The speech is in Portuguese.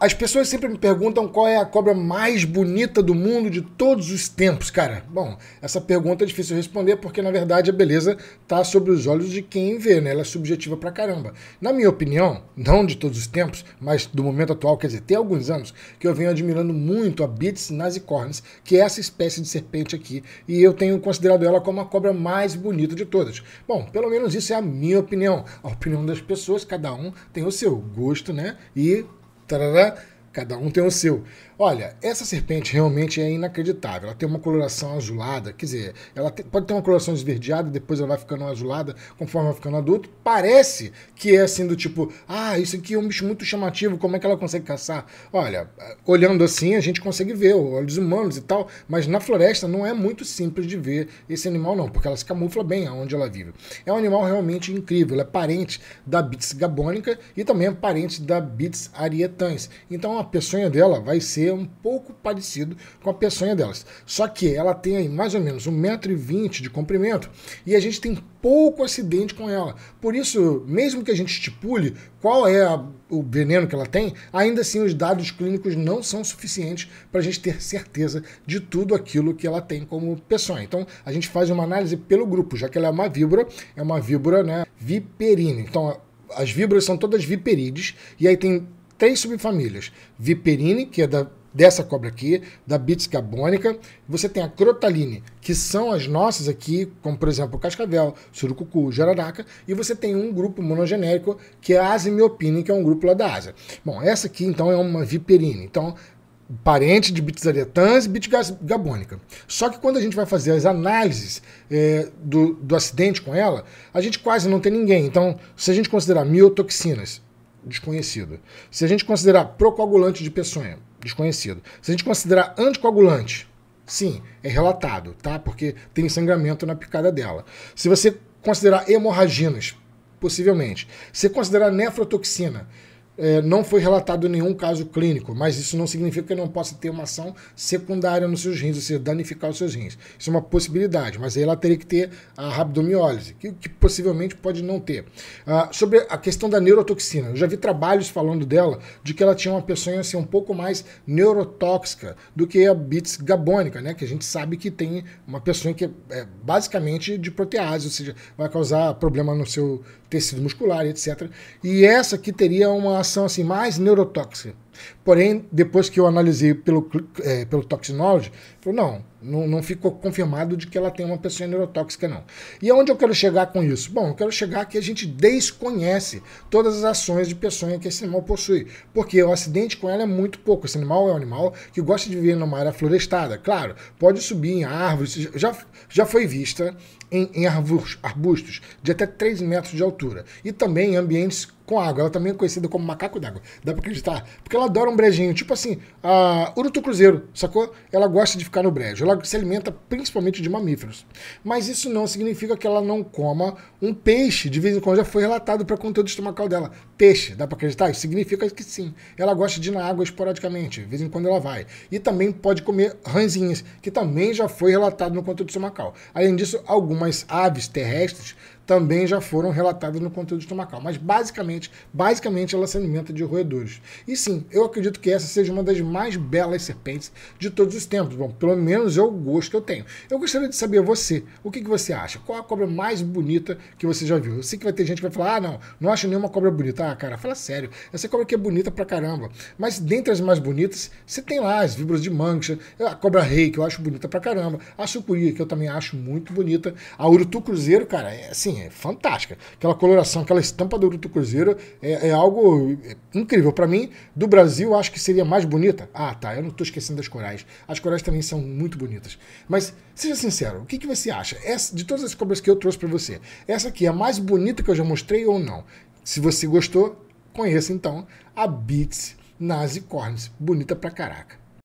As pessoas sempre me perguntam qual é a cobra mais bonita do mundo de todos os tempos, cara. Bom, essa pergunta é difícil responder porque na verdade a beleza tá sobre os olhos de quem vê, né? Ela é subjetiva pra caramba. Na minha opinião, não de todos os tempos, mas do momento atual, quer dizer, tem alguns anos que eu venho admirando muito a Bits nasicornis, que é essa espécie de serpente aqui, e eu tenho considerado ela como a cobra mais bonita de todas. Bom, pelo menos isso é a minha opinião. A opinião das pessoas, cada um tem o seu gosto, né? E tarará, Cada um tem o seu. Olha, essa serpente realmente é inacreditável. Ela tem uma coloração azulada, quer dizer, ela te, pode ter uma coloração esverdeada, depois ela vai ficando azulada conforme vai ficando adulto. Parece que é assim do tipo, ah, isso aqui é um bicho muito chamativo, como é que ela consegue caçar? Olha, olhando assim a gente consegue ver olhos humanos e tal, mas na floresta não é muito simples de ver esse animal não, porque ela se camufla bem aonde ela vive. É um animal realmente incrível, ela é parente da Bits gabonica e também é parente da Bits arietans. Então é uma peçonha dela vai ser um pouco parecido com a peçonha delas. Só que ela tem aí mais ou menos 1,20m de comprimento e a gente tem pouco acidente com ela. Por isso, mesmo que a gente estipule qual é a, o veneno que ela tem, ainda assim os dados clínicos não são suficientes para a gente ter certeza de tudo aquilo que ela tem como peçonha. Então, a gente faz uma análise pelo grupo, já que ela é uma víbora, é uma víbora, né, viperina. Então, as víboras são todas viperides, e aí tem três subfamílias. Viperine, que é da, dessa cobra aqui, da Bits Gabônica. Você tem a Crotaline, que são as nossas aqui, como por exemplo cascavel, surucucu, jararaca. E você tem um grupo monogenérico, que é a Asimiopine, que é um grupo lá da Ásia. Bom, essa aqui então é uma viperine. Então, parente de bitizaretans e gabônica. Só que quando a gente vai fazer as análises é, do, do acidente com ela, a gente quase não tem ninguém. Então, se a gente considerar miotoxinas, desconhecido. Se a gente considerar procoagulante de peçonha, desconhecido. Se a gente considerar anticoagulante, sim, é relatado, tá? Porque tem sangramento na picada dela. Se você considerar hemorraginas, possivelmente. Se considerar nefrotoxina, é, não foi relatado nenhum caso clínico, mas isso não significa que não possa ter uma ação secundária nos seus rins, ou seja, danificar os seus rins. Isso é uma possibilidade, mas aí ela teria que ter a rabdomiólise, que, que possivelmente pode não ter. Ah, sobre a questão da neurotoxina, eu já vi trabalhos falando dela, de que ela tinha uma peçonha assim, um pouco mais neurotóxica do que a bits gabônica, né? que a gente sabe que tem uma peçonha que é, é basicamente de protease, ou seja, vai causar problema no seu tecido muscular, etc. E essa que teria uma ação assim mais neurotóxica. Porém, depois que eu analisei pelo, é, pelo toxinology, falou, não, não, não ficou confirmado de que ela tem uma pessoa neurotóxica, não. E aonde eu quero chegar com isso? Bom, eu quero chegar que a gente desconhece todas as ações de peçonha que esse animal possui, porque o acidente com ela é muito pouco. Esse animal é um animal que gosta de viver numa área florestada, claro, pode subir em árvores, já, já foi vista em, em arbustos de até 3 metros de altura, e também em ambientes com água. Ela também é conhecida como macaco d'água. Dá pra acreditar? Porque ela adora um brejinho. Tipo assim, a Urutu Cruzeiro, sacou? Ela gosta de ficar no brejo. Ela se alimenta principalmente de mamíferos. Mas isso não significa que ela não coma um peixe. De vez em quando já foi relatado para conteúdo estomacal dela. Peixe, dá pra acreditar? Isso significa que sim. Ela gosta de ir na água esporadicamente. De vez em quando ela vai. E também pode comer ranzinhas, que também já foi relatado no conteúdo estomacal. Além disso, algumas aves terrestres também já foram relatadas no conteúdo estomacal. Mas basicamente, basicamente ela se alimenta de roedores. E sim, eu acredito que essa seja uma das mais belas serpentes de todos os tempos. Bom, pelo menos é o gosto que eu tenho. Eu gostaria de saber você, o que, que você acha? Qual a cobra mais bonita que você já viu? Eu sei que vai ter gente que vai falar, ah não, não acho nenhuma cobra bonita. Ah cara, fala sério, essa cobra aqui é bonita pra caramba. Mas dentre as mais bonitas, você tem lá as víboras de mancha, é a cobra rei, que eu acho bonita pra caramba, a sucuri, que eu também acho muito bonita, a urutu cruzeiro, cara, é assim, é fantástica. Aquela coloração, aquela estampa do Urutu Cruzeiro é, é algo é, incrível. para mim, do Brasil, acho que seria mais bonita. Ah, tá, eu não tô esquecendo das corais. As corais também são muito bonitas. Mas, seja sincero, o que, que você acha? Essa, de todas as cobras que eu trouxe para você, essa aqui é a mais bonita que eu já mostrei ou não? Se você gostou, conheça então a Beats Nazi Corns. Bonita pra caraca.